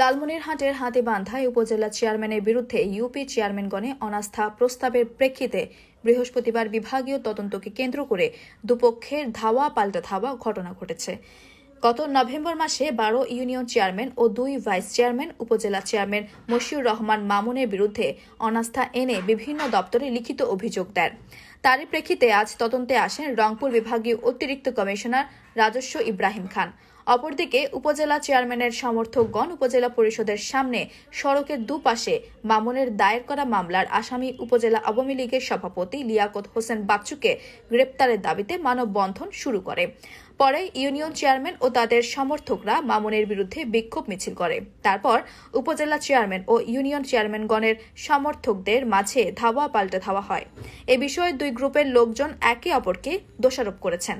লালমনিরহাটের বান্ধা উপজেলা চেয়ারম্যানের বিরুদ্ধে ইউপি চেয়ারম্যানগণে অনাস্থা প্রস্তাবের প্রেক্ষিতে বৃহস্পতিবার বিভাগীয় তদন্তকে কেন্দ্র করে দুপক্ষের ধাওয়া পাল্টা ধাওয়া ঘটনা ঘটেছে গত নভেম্বর মাসে বারো ইউনিয়ন চেয়ারম্যান ও দুই ভাইস চেয়ারম্যান উপজেলা চেয়ারম্যান মশিউর রহমান মামুনের বিরুদ্ধে অনাস্থা এনে বিভিন্ন দপ্তরে লিখিত অভিযোগ দেন তারই প্রেক্ষিতে আজ তদন্তে আসেন রংপুর বিভাগীয় অতিরিক্ত কমিশনার রাজস্ব ইব্রাহিম খান অপরদিকে উপজেলা চেয়ারম্যানের সমর্থকগণ উপজেলা পরিষদের সামনে সড়কের দুপাশে মামুনের দায়ের করা মামলার আসামি উপজেলা আওয়ামী লীগের সভাপতি লিয়াকত হোসেন বাচ্চুকে গ্রেপ্তারের দাবিতে মানববন্ধন শুরু করে পরে ইউনিয়ন চেয়ারম্যান ও তাদের সমর্থকরা মামুনের বিরুদ্ধে বিক্ষোভ মিছিল করে তারপর উপজেলা চেয়ারম্যান ও ইউনিয়ন চেয়ারম্যানগণের সমর্থকদের মাঝে ধাওয়া পাল্টে ধাওয়া হয় এ বিষয়ে দুই গ্রুপের লোকজন একে অপরকে দোষারোপ করেছেন